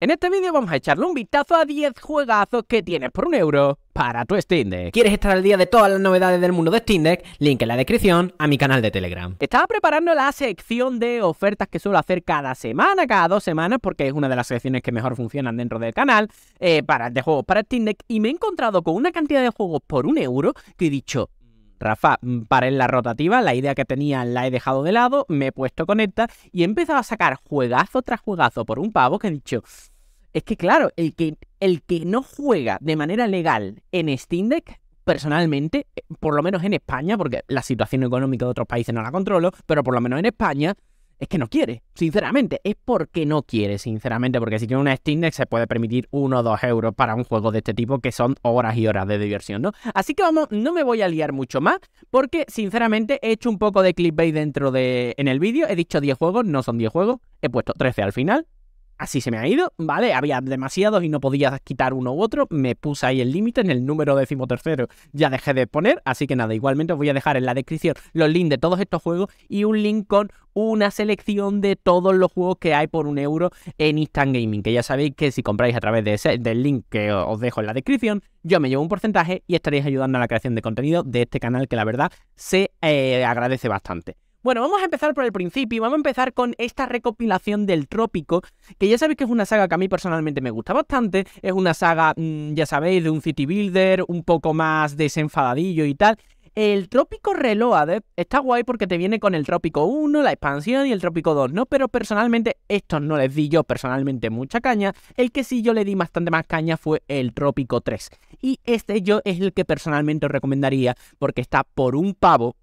En este vídeo vamos a echarle un vistazo a 10 juegazos que tienes por un euro para tu Steam Deck. ¿Quieres estar al día de todas las novedades del mundo de Steam Deck? Link en la descripción a mi canal de Telegram. Estaba preparando la sección de ofertas que suelo hacer cada semana, cada dos semanas, porque es una de las secciones que mejor funcionan dentro del canal, eh, para, de juegos para Steam Deck, y me he encontrado con una cantidad de juegos por un euro que he dicho, Rafa, mm, para en la rotativa, la idea que tenía la he dejado de lado, me he puesto con esta y he empezado a sacar juegazo tras juegazo por un pavo que he dicho, es que claro, el que, el que no juega de manera legal en Steam Deck, personalmente, eh, por lo menos en España, porque la situación económica de otros países no la controlo, pero por lo menos en España, es que no quiere, sinceramente. Es porque no quiere, sinceramente. Porque si tiene una Steam Deck se puede permitir 1 o 2 euros para un juego de este tipo que son horas y horas de diversión, ¿no? Así que vamos, no me voy a liar mucho más porque, sinceramente, he hecho un poco de clickbait dentro de... en el vídeo. He dicho 10 juegos, no son 10 juegos. He puesto 13 al final así se me ha ido, ¿vale? Había demasiados y no podía quitar uno u otro. Me puse ahí el límite en el número decimotercero. Ya dejé de poner, así que nada, igualmente os voy a dejar en la descripción los links de todos estos juegos y un link con una selección de todos los juegos que hay por un euro en Instant Gaming, que ya sabéis que si compráis a través del link que os dejo en la descripción, yo me llevo un porcentaje y estaréis ayudando a la creación de contenido de este canal que la verdad se eh, agradece bastante. Bueno, vamos a empezar por el principio, vamos a empezar con esta recopilación del trópico, que ya sabéis que es una saga que a mí personalmente me gusta bastante, es una saga, mm, ya sabéis, de un city builder, un poco más desenfadadillo y tal, el Trópico Reload está guay porque te viene con el Trópico 1, la expansión y el Trópico 2, ¿no? Pero personalmente, estos no les di yo personalmente mucha caña. El que sí yo le di bastante más caña fue el Trópico 3. Y este yo es el que personalmente os recomendaría porque está por un pavo.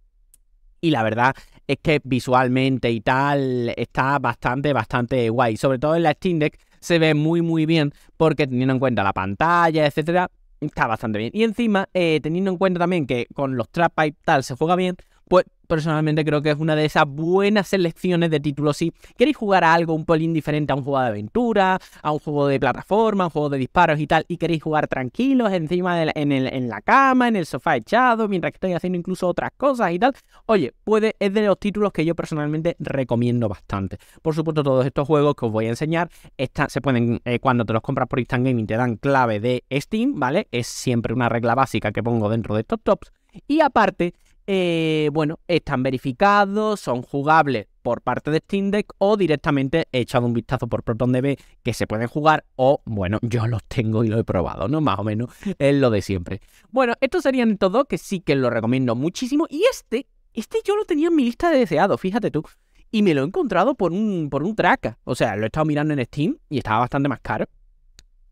Y la verdad es que visualmente y tal está bastante, bastante guay. Sobre todo en la Steam Deck se ve muy, muy bien porque teniendo en cuenta la pantalla, etcétera, está bastante bien. Y encima, eh, teniendo en cuenta también que con los trap tal se juega bien, pues personalmente creo que es una de esas buenas selecciones de títulos. Si queréis jugar a algo un poco diferente, a un juego de aventura, a un juego de plataforma, a un juego de disparos y tal, y queréis jugar tranquilos, encima en, el, en, la cama, en el sofá echado, mientras que estoy haciendo incluso otras cosas y tal, oye, puede, es de los títulos que yo personalmente recomiendo bastante. Por supuesto, todos estos juegos que os voy a enseñar, están, se pueden, eh, cuando te los compras por Instant Gaming, te dan clave de Steam, ¿vale? Es siempre una regla básica que pongo dentro de estos tops. Y aparte, eh, bueno, están verificados, son jugables por parte de Steam Deck o directamente he echado un vistazo por ProtonDB que se pueden jugar o, bueno, yo los tengo y lo he probado, ¿no? Más o menos es lo de siempre. Bueno, estos serían todos que sí que lo recomiendo muchísimo y este, este yo lo tenía en mi lista de deseados, fíjate tú. Y me lo he encontrado por un, por un traca. O sea, lo he estado mirando en Steam y estaba bastante más caro.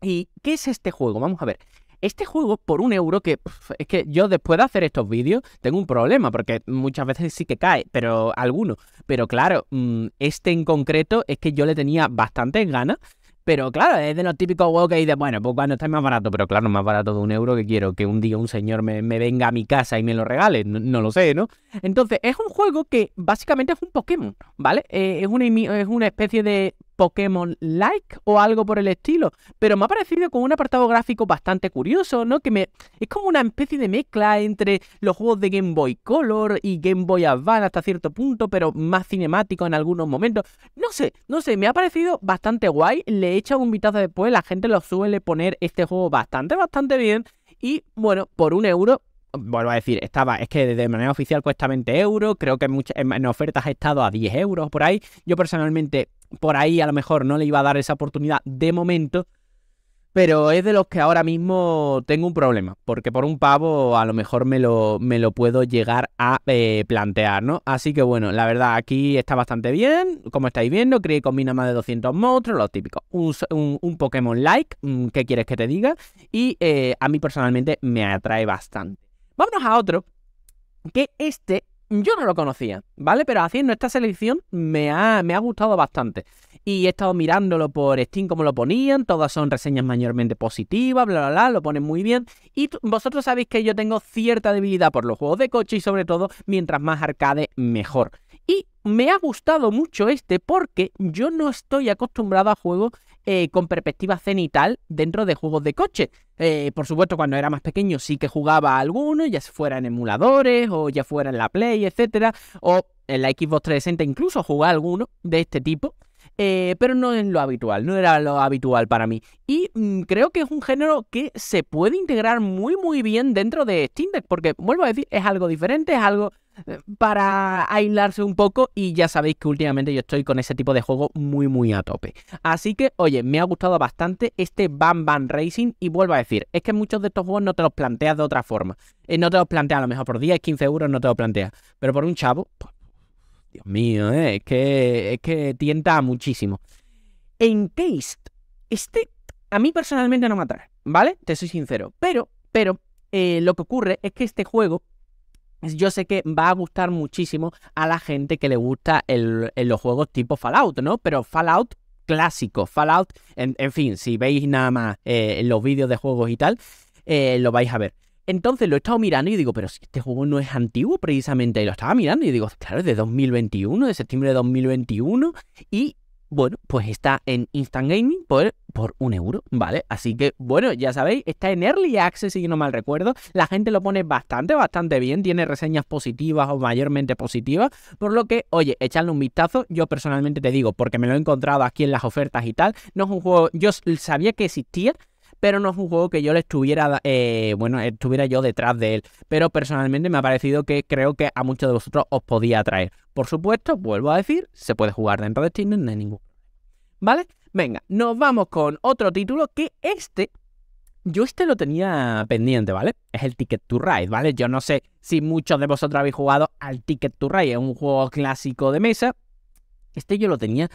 ¿Y qué es este juego? Vamos a ver. Este juego por un euro, que es que yo después de hacer estos vídeos tengo un problema, porque muchas veces sí que cae, pero alguno. Pero claro, mm, este en concreto es que yo le tenía bastantes ganas. Pero claro, es de los típicos juegos que de, bueno, pues bueno, está más barato, pero claro, más barato de un euro que quiero que un día un señor me, venga a mi casa y me lo regale, no, lo sé, ¿no? Entonces, es un juego que básicamente es un Pokémon, ¿vale? Eh, es, es una especie de Pokémon Like o algo por el estilo, pero me ha parecido con un apartado gráfico bastante curioso, ¿no? Que me es como una especie de mezcla entre los juegos de Game Boy Color y Game Boy Advance hasta cierto punto, pero más cinemático en algunos momentos. No sé, no sé, me ha parecido bastante guay, le he echado un vistazo después, la gente lo suele poner este juego bastante bastante bien y bueno, por un euro vuelvo a decir, estaba, es que de manera oficial cuesta 20 euros, creo que en, en ofertas ha estado a 10 euros por ahí. Yo personalmente por ahí a lo mejor no le iba a dar esa oportunidad de momento, pero es de los que ahora mismo tengo un problema, porque por un pavo a lo mejor me lo, me lo puedo llegar a eh, plantear, ¿no? Así que bueno, la verdad, aquí está bastante bien, como estáis viendo, cree que combina más de 200 monstruos, lo típico, un, un, Pokémon like, mm, ¿qué quieres que te diga? Y eh, a mí personalmente me atrae bastante. Vámonos a otro, que este yo no lo conocía, ¿vale? Pero haciendo esta selección me ha, me ha gustado bastante. Y he estado mirándolo por Steam como lo ponían, todas son reseñas mayormente positivas, bla, bla, bla, lo ponen muy bien. Y vosotros sabéis que yo tengo cierta debilidad por los juegos de coche y sobre todo, mientras más arcade, mejor. Y me ha gustado mucho este porque yo no estoy acostumbrado a juegos eh, con perspectiva cenital dentro de juegos de coche. Eh, por supuesto, cuando era más pequeño sí que jugaba algunos, ya fuera en emuladores o ya fuera en la Play, etcétera, o en la Xbox 360 incluso jugaba algunos de este tipo. Eh, pero no es lo habitual, no era lo habitual para mí. Y mm, creo que es un género que se puede integrar muy muy bien dentro de Steam Deck, porque vuelvo a decir, es algo diferente, es algo eh, para aislarse un poco y ya sabéis que últimamente yo estoy con ese tipo de juego muy muy a tope. Así que, oye, me ha gustado bastante este Bam Bam Racing y vuelvo a decir, es que muchos de estos juegos no te los planteas de otra forma. Eh, no te los planteas a lo mejor por 10, 15 euros, no te los planteas. Pero por un chavo, pues, Dios mío, eh, es, que, es que tienta muchísimo. En Taste, este a mí personalmente no me atrae, ¿vale? Te soy sincero. Pero, pero, eh, lo que ocurre es que este juego yo sé que va a gustar muchísimo a la gente que le gusta el, los juegos tipo Fallout, ¿no? Pero Fallout clásico, Fallout, en, fin, si veis nada más eh, los vídeos de juegos y tal, eh, lo vais a ver. Entonces lo he estado mirando y digo, pero si este juego no es antiguo precisamente, y lo estaba mirando y digo, claro, es de 2021, de septiembre de 2021, y bueno, pues está en Instant Gaming por, por un euro, ¿vale? Así que, bueno, ya sabéis, está en Early Access, si no mal recuerdo. La gente lo pone bastante, bastante bien. Tiene reseñas positivas o mayormente positivas. Por lo que, oye, echadle un vistazo. Yo personalmente te digo, porque me lo he encontrado aquí en las ofertas y tal. No es un juego, yo sabía que existía, pero no es un juego que yo le estuviera, eh, bueno, estuviera yo detrás de él. Pero personalmente me ha parecido que creo que a muchos de vosotros os podía atraer. Por supuesto, vuelvo a decir, se puede jugar dentro de Steam, no hay ningún ¿Vale? Venga, nos vamos con otro título que este yo este lo tenía pendiente, ¿vale? Es el Ticket to Ride, ¿vale? Yo no sé si muchos de vosotros habéis jugado al Ticket to Ride, es un juego clásico de mesa. Este yo lo tenía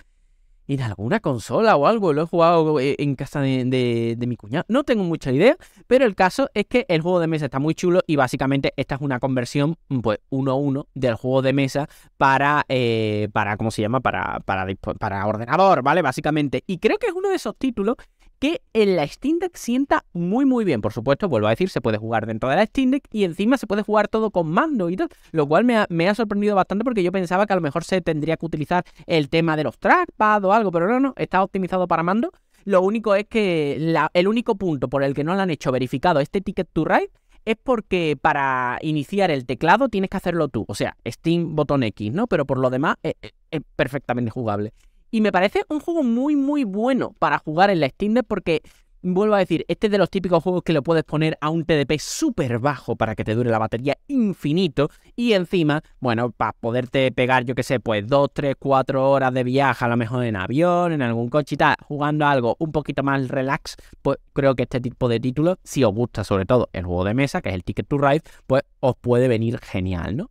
de alguna consola o algo. Lo he jugado eh, en casa de, mi cuñado. No tengo mucha idea, pero el caso es que el juego de mesa está muy chulo y básicamente esta es una conversión, mm, pues, uno a uno del juego de mesa para, eh, para ¿cómo se llama? Para, para, para ordenador, ¿vale? Básicamente. Y creo que es uno de esos títulos que en la Steam Deck sienta muy muy bien. Por supuesto, vuelvo a decir, se puede jugar dentro de la Steam Deck y encima se puede jugar todo con mando y tal, lo cual me ha, sorprendido bastante porque yo pensaba que a lo mejor se tendría que utilizar el tema de los trackpad o algo, pero no, no, está optimizado para mando. Lo único es que el único punto por el que no lo han hecho verificado este Ticket to Ride es porque para iniciar el teclado tienes que hacerlo tú. O sea, Steam botón X, ¿no? Pero por lo demás eh, eh, es perfectamente jugable. Y me parece un juego muy, muy bueno para jugar en la Steam Deck porque, vuelvo a decir, este es de los típicos juegos que lo puedes poner a un TDP súper bajo para que te dure la batería infinito y encima, bueno, para poderte pegar, yo qué sé, pues 2, 3, 4 horas de viaje, a lo mejor en avión, en algún coche y tal, jugando algo un poquito más relax, pues creo que este tipo de títulos, si os gusta sobre todo el juego de mesa, que es el Ticket to Ride, pues os puede venir genial, ¿no?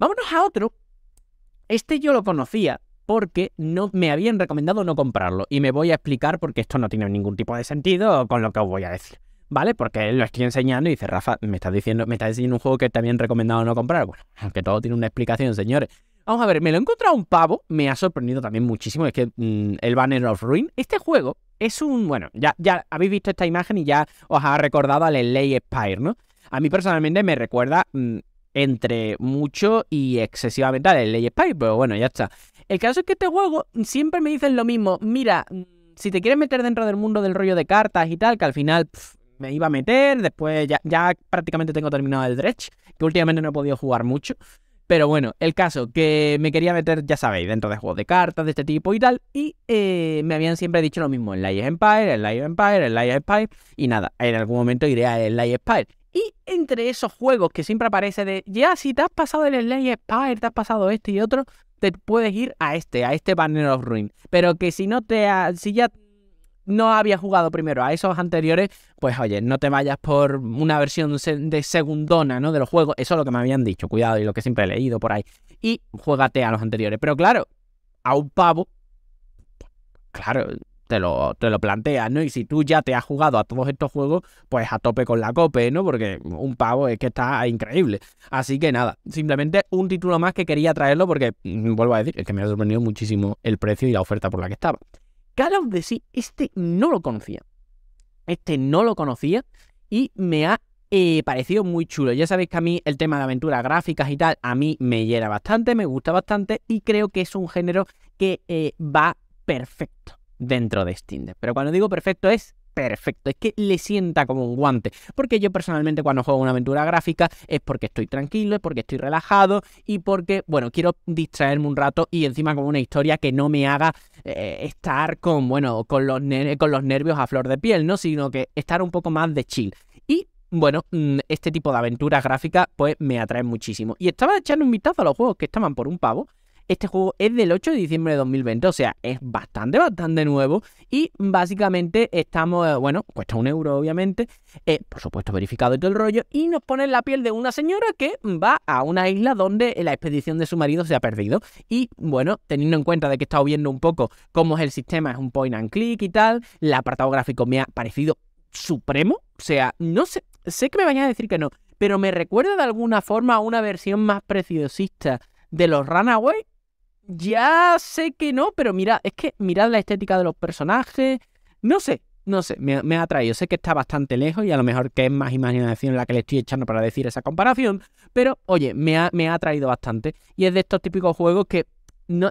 Vámonos a otro. Este yo lo conocía, porque no me habían recomendado no comprarlo. Y me voy a explicar porque esto no tiene ningún tipo de sentido con lo que os voy a decir. ¿Vale? Porque lo estoy enseñando y dice, Rafa, me estás diciendo, me estás diciendo un juego que también habían recomendado no comprar. Bueno, aunque todo tiene una explicación, señores. Vamos a ver, me lo he encontrado un pavo, me ha sorprendido también muchísimo, es que mm, el Banner of Ruin, este juego es un, bueno, ya, ya habéis visto esta imagen y ya os ha recordado al Lay Spire, ¿no? A mí personalmente me recuerda mm, entre mucho y excesivamente al Lay Spire, pero bueno, ya está. El caso es que este juego siempre me dicen lo mismo. Mira, si te quieres meter dentro del mundo del rollo de cartas y tal, que al final me iba a meter, después ya, prácticamente tengo terminado el Dredge, que últimamente no he podido jugar mucho. Pero bueno, el caso que me quería meter, ya sabéis, dentro de juegos de cartas de este tipo y tal. Y eh, me habían siempre dicho lo mismo: en Light Empire, el Light Empire, el Light Empire. Y nada, en algún momento iré al Light Empire. Y entre esos juegos que siempre aparece de ya, si te has pasado el Slay Empire, te has pasado este y otro, te puedes ir a este, a este Banner of Ruin. Pero que si no te si ya no habías jugado primero a esos anteriores, pues oye, no te vayas por una versión de segundona, ¿no? De los juegos. Eso es lo que me habían dicho, cuidado, y lo que siempre he leído por ahí. Y juégate a los anteriores. Pero claro, a un pavo, claro, te lo, te lo planteas, ¿no? Y si tú ya te has jugado a todos estos juegos, pues a tope con la cope, ¿no? Porque un pavo es que está increíble. Así que nada, simplemente un título más que quería traerlo porque, mm, vuelvo a decir, es que me ha sorprendido muchísimo el precio y la oferta por la que estaba. Call of Duty, este no lo conocía. Este no lo conocía y me ha eh, parecido muy chulo. Ya sabéis que a mí el tema de aventuras gráficas y tal, a mí me llena bastante, me gusta bastante y creo que es un género que eh, va perfecto dentro de Steam Pero cuando digo perfecto es perfecto, es que le sienta como un guante. Porque yo personalmente cuando juego una aventura gráfica es porque estoy tranquilo, es porque estoy relajado y porque, bueno, quiero distraerme un rato y encima con una historia que no me haga eh, estar con, bueno, con los, con los nervios a flor de piel, ¿no? Sino que estar un poco más de chill. Y bueno, mm, este tipo de aventuras gráficas pues me atrae muchísimo. Y estaba echando un vistazo a los juegos que estaban por un pavo este juego es del 8 de diciembre de 2020, o sea, es bastante, bastante nuevo. Y básicamente estamos, eh, bueno, cuesta un euro, obviamente, eh, por supuesto verificado y todo el rollo. Y nos pone la piel de una señora que va a una isla donde la expedición de su marido se ha perdido. Y bueno, teniendo en cuenta de que he estado viendo un poco cómo es el sistema, es un point and click y tal, el apartado gráfico me ha parecido supremo. O sea, no sé, sé que me vayan a decir que no, pero me recuerda de alguna forma a una versión más preciosista de los Runaway, ya sé que no, pero mira, es que mirad la estética de los personajes, no sé, no sé, me, ha atraído. Sé que está bastante lejos y a lo mejor que es más imaginación la que le estoy echando para decir esa comparación, pero oye, me ha, me ha atraído bastante. Y es de estos típicos juegos que,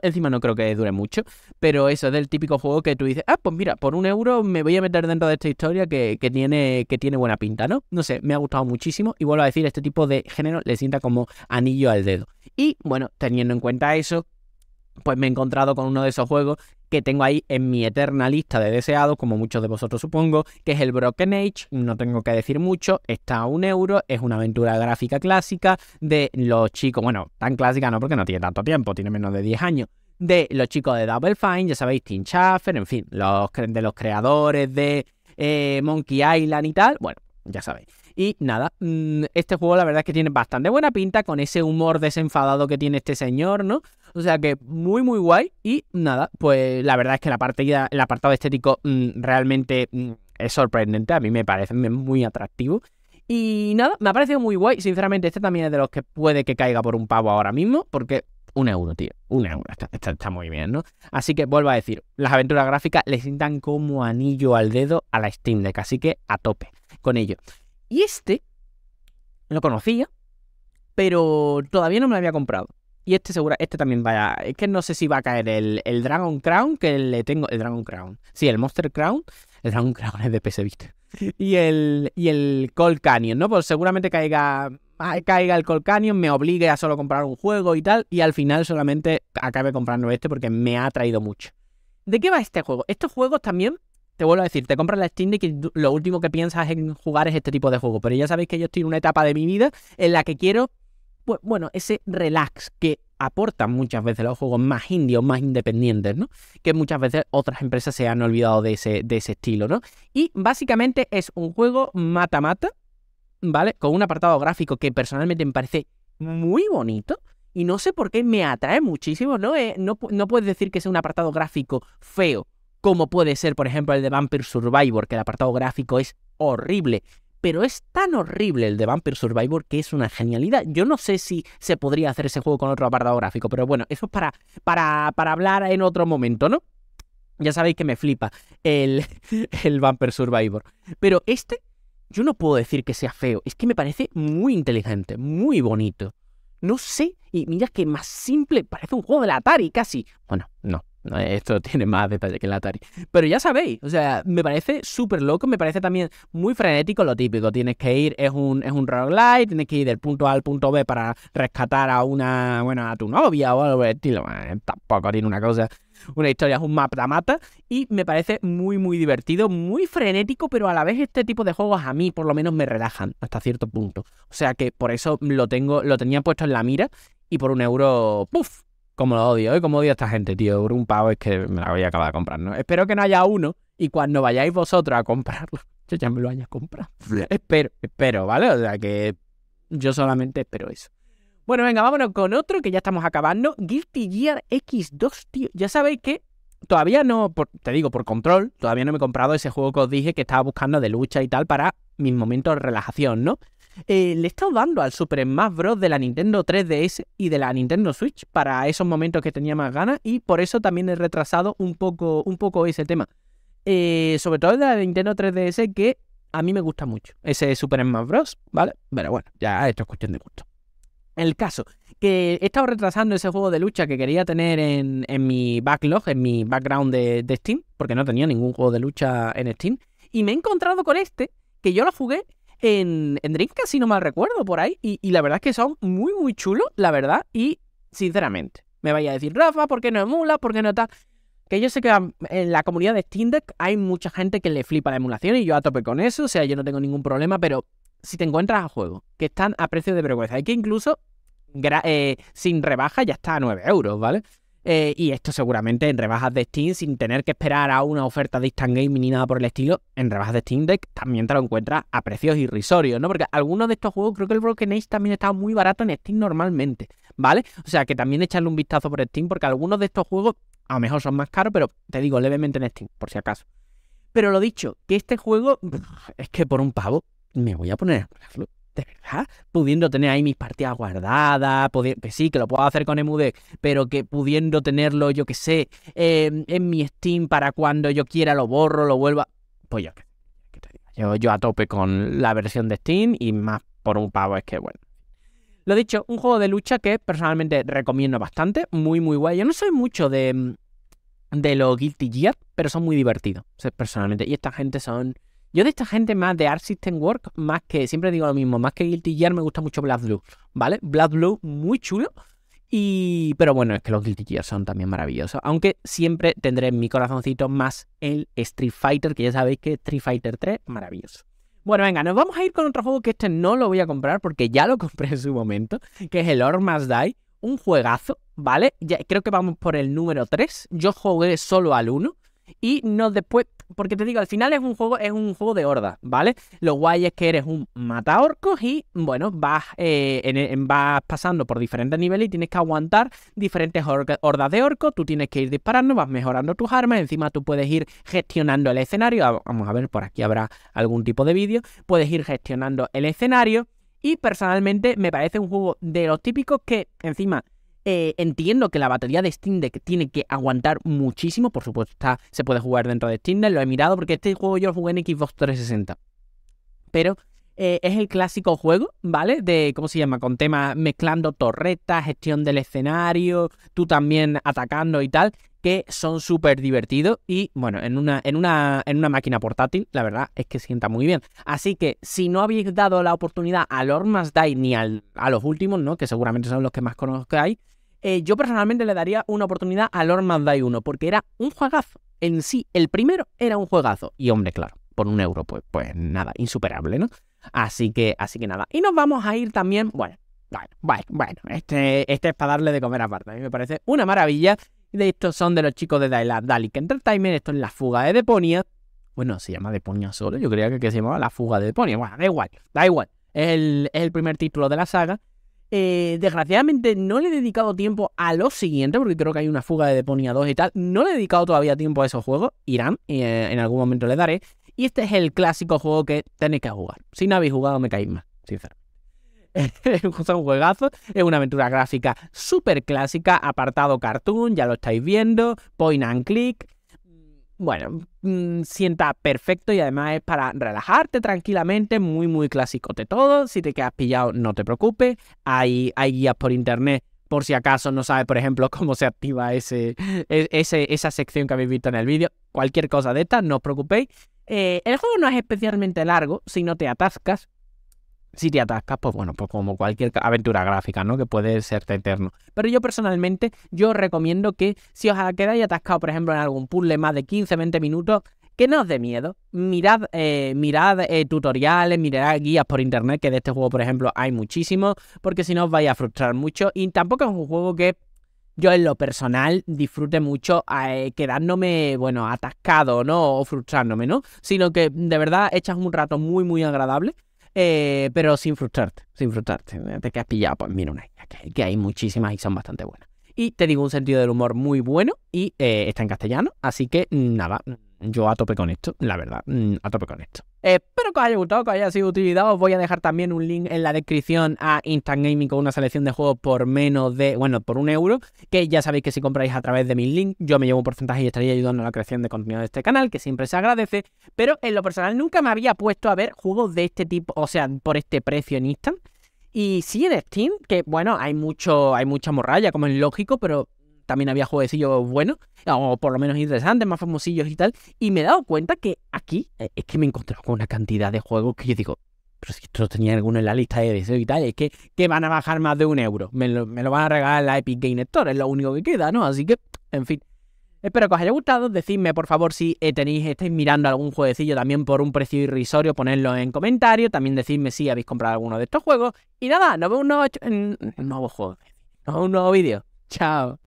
encima no creo que dure mucho, pero eso es del típico juego que tú dices, ah, pues mira, por un euro me voy a meter dentro de esta historia que, tiene, que tiene buena pinta, ¿no? No sé, me ha gustado muchísimo y vuelvo a decir, este tipo de género le sienta como anillo al dedo. Y bueno, teniendo en cuenta eso, pues me he encontrado con uno de esos juegos que tengo ahí en mi eterna lista de deseados, como muchos de vosotros supongo, que es el Broken Age, no tengo que decir mucho, está a un euro, es una aventura gráfica clásica de los chicos, bueno, tan clásica no porque no tiene tanto tiempo, tiene menos de 10 años, de los chicos de Double Fine, ya sabéis, Tim Schafer, en fin, los, de los creadores de eh, Monkey Island y tal, bueno, ya sabéis. Y nada, mm, este juego la verdad es que tiene bastante buena pinta con ese humor desenfadado que tiene este señor, ¿no? O sea que muy, muy guay. Y nada, pues la verdad es que la partida, el apartado estético mm, realmente mm, es sorprendente. A mí me parece muy atractivo. Y nada, me ha parecido muy guay. Sinceramente, este también es de los que puede que caiga por un pavo ahora mismo, porque un euro, tío. Un euro. Está, está, muy bien, ¿no? Así que vuelvo a decir, las aventuras gráficas le sientan como anillo al dedo a la Steam Deck, así que a tope con ello. Y este lo conocía, pero todavía no me lo había comprado. Y este seguro este también vaya. Es que no sé si va a caer el, Dragon Crown, que le tengo. El Dragon Crown. Sí, el Monster Crown. El Dragon Crown es de PC, Vita. Y el, y el Cold Canyon, ¿no? Pues seguramente caiga. Caiga el Cold Canyon, me obligue a solo comprar un juego y tal. Y al final solamente acabe comprando este porque me ha traído mucho. ¿De qué va este juego? Estos juegos también te vuelvo a decir, te compras la Steam Deck y lo último que piensas en jugar es este tipo de juegos. Pero ya sabéis que yo estoy en una etapa de mi vida en la que quiero pues, bueno, ese relax que aportan muchas veces los juegos más indios, más independientes, ¿no? Que muchas veces otras empresas se han olvidado de ese, de ese estilo, ¿no? Y básicamente es un juego mata-mata, ¿vale? Con un apartado gráfico que personalmente me parece muy bonito. Y no sé por qué me atrae muchísimo, ¿no? Eh, no, no puedes decir que sea un apartado gráfico feo, como puede ser, por ejemplo, el de Vampire Survivor, que el apartado gráfico es horrible. Pero es tan horrible el de Vampire Survivor que es una genialidad. Yo no sé si se podría hacer ese juego con otro apartado gráfico, pero bueno, eso es para, para, hablar en otro momento, ¿no? Ya sabéis que me flipa el, el Vampire Survivor. Pero este, yo no puedo decir que sea feo. Es que me parece muy inteligente, muy bonito. No sé, y mira que más simple, parece un juego de la Atari casi. Bueno, no, esto tiene más detalle que el Atari. Pero ya sabéis, o sea, me parece súper loco, me parece también muy frenético lo típico. Tienes que ir, es un, es un roguelite, tienes que ir del punto A al punto B para rescatar a una, bueno, a tu novia o algo estilo. tampoco tiene una cosa, una historia, es un mapa mata. Y me parece muy, muy divertido, muy frenético, pero a la vez este tipo de juegos a mí por lo menos me relajan hasta cierto punto. O sea que por eso lo tengo, lo tenía puesto en la mira y por un euro, ¡puf! Como lo odio, ¿eh? Como odio a esta gente, tío. un pavo es que me la voy a acabar de comprar, ¿no? Espero que no haya uno y cuando vayáis vosotros a comprarlo, yo ya me lo haya comprado. espero, espero, ¿vale? O sea que yo solamente espero eso. Bueno, venga, vámonos con otro que ya estamos acabando. Guilty Gear X2, tío. Ya sabéis que todavía no, te digo, por control, todavía no me he comprado ese juego que os dije que estaba buscando de lucha y tal para mis momentos de relajación, ¿no? Eh, le le estado dando al Super Smash Bros. de la Nintendo 3DS y de la Nintendo Switch para esos momentos que tenía más ganas y por eso también he retrasado un poco, un poco ese tema. Eh, sobre todo el de la Nintendo 3DS que a mí me gusta mucho. Ese Super Smash Bros. ¿Vale? Pero bueno, ya esto es cuestión de gusto. El caso, que he estado retrasando ese juego de lucha que quería tener en, mi backlog, en mi background de, de Steam, porque no tenía ningún juego de lucha en Steam. Y me he encontrado con este, que yo lo jugué en, en Dreamcast, si no mal recuerdo, por ahí. Y, la verdad es que son muy, muy chulos, la verdad. Y sinceramente, me vaya a decir, Rafa, ¿por qué no emula? ¿Por qué no tal? Que yo sé que en la comunidad de Steam Deck hay mucha gente que le flipa la emulación y yo a tope con eso, o sea, yo no tengo ningún problema, pero si te encuentras a juegos que están a precio de vergüenza y que incluso eh, sin rebaja ya está a 9 euros, ¿vale? Eh, y esto seguramente en rebajas de Steam, sin tener que esperar a una oferta de Instant Gaming ni nada por el estilo, en rebajas de Steam Deck también te lo encuentras a precios irrisorios, ¿no? Porque algunos de estos juegos, creo que el Broken Age también está muy barato en Steam normalmente, ¿vale? O sea que también echarle un vistazo por Steam, porque algunos de estos juegos a lo mejor son más caros, pero te digo levemente en Steam, por si acaso. Pero lo dicho, que este juego es que por un pavo me voy a poner a ¿Ah? pudiendo tener ahí mis partidas guardadas, que sí, que lo puedo hacer con emudec, pero que pudiendo tenerlo, yo que sé, em, en mi Steam para cuando yo quiera lo borro, lo vuelva. Pues yo, ¿qué te yo, yo a tope con la versión de Steam y más por un pavo, es que bueno. Lo dicho, un juego de lucha que personalmente recomiendo bastante, muy muy guay. Yo no soy mucho de, de los Guilty Gear, pero son muy divertidos, personalmente. Y esta gente son yo de esta gente más de Art System Work, más que, siempre digo lo mismo, más que Guilty Gear me gusta mucho Blood Blue, ¿vale? Blood Blue muy chulo. Y, pero bueno, es que los Guilty Gear son también maravillosos. Aunque siempre tendré en mi corazoncito más el Street Fighter, que ya sabéis que Street Fighter 3, maravilloso. Bueno, venga, nos vamos a ir con otro juego que este no lo voy a comprar porque ya lo compré en su momento, que es el Or Must Die. Un juegazo, ¿vale? Ya, creo que vamos por el número 3. Yo jugué solo al 1. Y no después porque te digo, al final es un juego, es un juego de horda, ¿vale? Lo guay es que eres un mataorcos y, bueno, vas, eh, e, vas pasando por diferentes niveles y tienes que aguantar diferentes hordas de orcos. Tú tienes que ir disparando, vas mejorando tus armas. Encima tú puedes ir gestionando el escenario. Vamos a ver, por aquí habrá algún tipo de vídeo. Puedes ir gestionando el escenario. Y personalmente me parece un juego de los típicos que, encima, eh, entiendo que la batería de Steam Deck tiene que aguantar muchísimo. Por supuesto, está, se puede jugar dentro de Steam Deck, lo he mirado porque este juego yo lo jugué en Xbox 360. Pero eh, es el clásico juego, ¿vale? De, ¿cómo se llama? Con temas mezclando torretas, gestión del escenario, tú también atacando y tal, que son súper divertidos y, bueno, en una, en, una, en una máquina portátil, la verdad es que sienta muy bien. Así que, si no habéis dado la oportunidad a Lord Must ni al, a los últimos, ¿no? Que seguramente son los que más conozcáis, eh, yo personalmente le daría una oportunidad a Lord Day 1, porque era un juegazo. En sí, el primero era un juegazo. Y hombre, claro, por un euro, pues, pues nada, insuperable, ¿no? Así que, así que nada. Y nos vamos a ir también, bueno, bueno, bueno, este, este es para darle de comer aparte. A mí me parece una maravilla. De estos son de los chicos de Dalek Entertainment. Esto es la fuga de Deponia. Bueno, se llama Deponia solo. Yo creía que, se llamaba la fuga de Deponia. Bueno, da igual, da igual. es el primer título de la saga. Eh, desgraciadamente no le he dedicado tiempo a lo siguiente, porque creo que hay una fuga de Deponia 2 y tal. No le he dedicado todavía tiempo a esos juegos. Irán, eh, en algún momento le daré. Y este es el clásico juego que tenéis que jugar. Si no habéis jugado, me caéis más, sincero es un juegazo, es una aventura gráfica súper clásica, apartado cartoon, ya lo estáis viendo, point and click, bueno, mm, sienta perfecto y además es para relajarte tranquilamente, muy, muy clásico de todo. Si te quedas pillado, no te preocupes. Hay, hay guías por internet por si acaso no sabes, por ejemplo, cómo se activa e, ese, esa sección que habéis visto en el vídeo. Cualquier cosa de esta no os preocupéis. Eh, el juego no es especialmente largo si no te atascas, si te atascas, pues bueno, pues como cualquier aventura gráfica, ¿no? Que puede serte eterno. Pero yo personalmente, yo os recomiendo que si os quedáis atascados, por ejemplo, en algún puzzle más de 15, 20 minutos, que no os dé miedo. Mirad, eh, mirad eh, tutoriales, mirad guías por internet, que de este juego, por ejemplo, hay muchísimos, porque si no os vais a frustrar mucho. Y tampoco es un juego que yo en lo personal disfrute mucho eh, quedándome, bueno, atascado, ¿no? O frustrándome, ¿no? Sino que de verdad echas un rato muy, muy agradable eh, pero sin frustrarte, sin frustrarte. Te quedas pillado, pues mira una que, hay muchísimas y son bastante buenas. Y te digo un sentido del humor muy bueno y eh, está en castellano, así que nada, yo a tope con esto, la verdad, mm, a tope con esto. Eh, espero que os haya gustado, que os haya sido utilidad. Os voy a dejar también un link en la descripción a Instant Gaming con una selección de juegos por menos de, bueno, por un euro. Que ya sabéis que si compráis a través de mi link, yo me llevo un porcentaje y estaría ayudando a la creación de contenido de este canal, que siempre se agradece. Pero en lo personal nunca me había puesto a ver juegos de este tipo, o sea, por este precio en Instant. Y sí en Steam, que bueno, hay mucho, hay mucha morralla, como es lógico, pero también había jueguecillos buenos, o por lo menos interesantes, más famosillos y tal. Y me he dado cuenta que aquí eh, es que me he encontrado con una cantidad de juegos que yo digo, pero si esto tenía alguno en la lista de deseos y tal, es que, que van a bajar más de un euro. Me lo, van a regalar la Epic Game Store, es lo único que queda, ¿no? Así que, en fin. Espero que os haya gustado. Decidme, por favor, si eh, tenéis, estáis mirando algún jueguecillo también por un precio irrisorio, ponedlo en comentario. También decidme si habéis comprado alguno de estos juegos. Y nada, nos vemos en un nuevo, un nuevo juego. un nuevo vídeo. Chao.